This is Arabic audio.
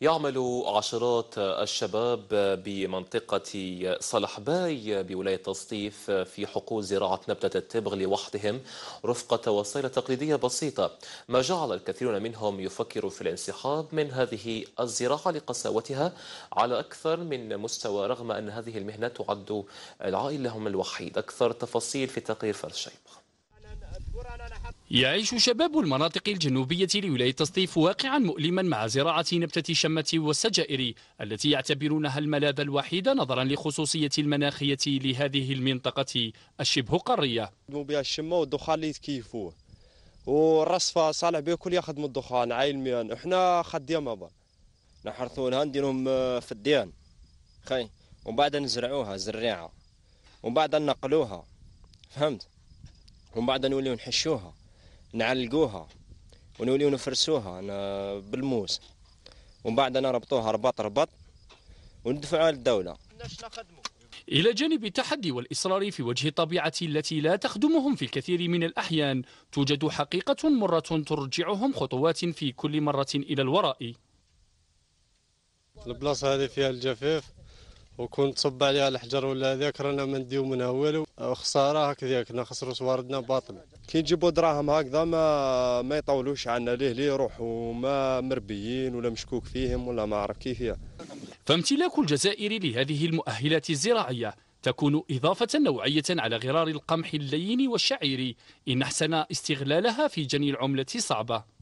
يعمل عشرات الشباب بمنطقة صلح باي بولاية تصطيف في حقول زراعة نبتة التبغ لوحدهم رفقة وسيلة تقليدية بسيطة ما جعل الكثيرون منهم يفكر في الانسحاب من هذه الزراعة لقساوتها على أكثر من مستوى رغم أن هذه المهنة تعد العائلة لهم الوحيد أكثر تفاصيل في تقرير فرشيبه يعيش شباب المناطق الجنوبية لولاية تسطيف واقعا مؤلما مع زراعة نبتة الشمة والسجائر التي يعتبرونها الملاذ الوحيد نظرا لخصوصية المناخية لهذه المنطقة الشبه قارية بها الشمة والدخان اللي يتكيفوه والرصفة صالح بيكل ياخذ من الدخان عايل ميان احنا خديا مبر نحرثونها نديرهم آه، في الديان خي ومن بعد نزرعوها زريعة ومن بعد نقلوها فهمت ومن بعد نوليو نحشوها نعلقوها ونوليو نفرسوها بالموس ومن بعد نربطوها رباط رباط وندفعوها للدوله إلى جانب التحدي والإصرار في وجه الطبيعة التي لا تخدمهم في الكثير من الأحيان توجد حقيقة مرة ترجعهم خطوات في كل مرة إلى الوراء البلاصة هذه فيها الجفاف وكون تصب عليها الحجر ولا هذاك رانا ما نديو منها والو خساره هكذاك نخسروا سواردنا باطل كي نجيبوا دراهم هكذا ما ما يطولوش عنا ليه ليه يروحوا ما مربيين ولا مشكوك فيهم ولا ما عرف كيف هي فامتلاك الجزائر لهذه المؤهلات الزراعيه تكون إضافة نوعية على غرار القمح اللين والشعيري إن أحسن استغلالها في جني العملة صعبة